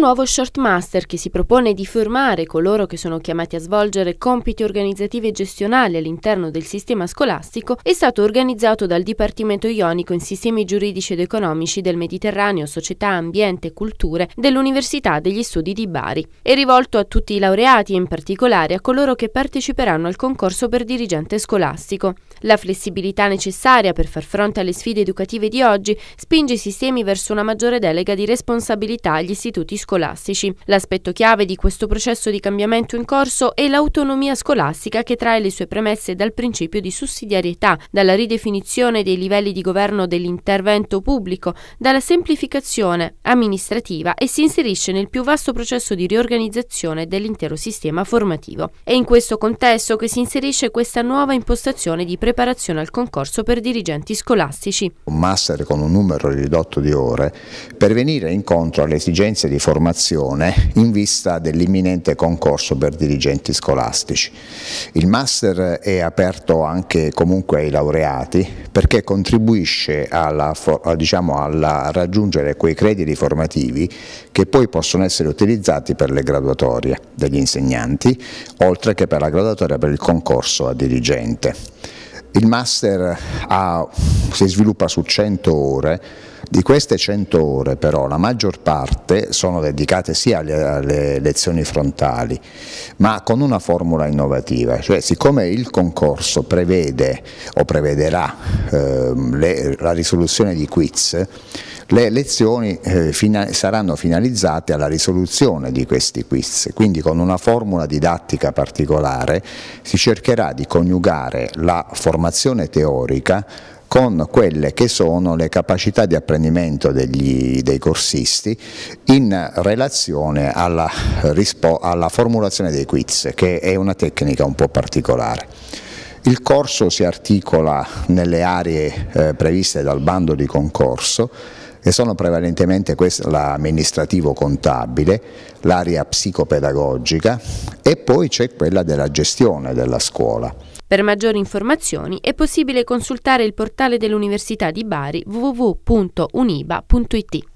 nuovo short master che si propone di formare coloro che sono chiamati a svolgere compiti organizzativi e gestionali all'interno del sistema scolastico è stato organizzato dal Dipartimento Ionico in Sistemi Giuridici ed Economici del Mediterraneo, Società, Ambiente e Culture dell'Università degli Studi di Bari. È rivolto a tutti i laureati e in particolare a coloro che parteciperanno al concorso per dirigente scolastico. La flessibilità necessaria per far fronte alle sfide educative di oggi spinge i sistemi verso una maggiore delega di responsabilità agli istituti scolastici scolastici. L'aspetto chiave di questo processo di cambiamento in corso è l'autonomia scolastica che trae le sue premesse dal principio di sussidiarietà, dalla ridefinizione dei livelli di governo dell'intervento pubblico, dalla semplificazione amministrativa e si inserisce nel più vasto processo di riorganizzazione dell'intero sistema formativo. È in questo contesto che si inserisce questa nuova impostazione di preparazione al concorso per dirigenti scolastici. Un master con un numero ridotto di ore per venire incontro alle esigenze di formazione formazione in vista dell'imminente concorso per dirigenti scolastici. Il master è aperto anche comunque ai laureati perché contribuisce alla, diciamo, alla raggiungere quei crediti formativi che poi possono essere utilizzati per le graduatorie degli insegnanti, oltre che per la graduatoria per il concorso a dirigente. Il master ha, si sviluppa su 100 ore, di queste 100 ore però la maggior parte sono dedicate sia alle, alle lezioni frontali, ma con una formula innovativa, cioè siccome il concorso prevede o prevederà eh, le, la risoluzione di quiz, le lezioni eh, fina saranno finalizzate alla risoluzione di questi quiz, quindi con una formula didattica particolare si cercherà di coniugare la formazione teorica con quelle che sono le capacità di apprendimento degli, dei corsisti in relazione alla, alla formulazione dei quiz, che è una tecnica un po' particolare. Il corso si articola nelle aree eh, previste dal bando di concorso e sono prevalentemente l'amministrativo contabile, l'area psicopedagogica e poi c'è quella della gestione della scuola. Per maggiori informazioni è possibile consultare il portale dell'Università di Bari www.uniba.it.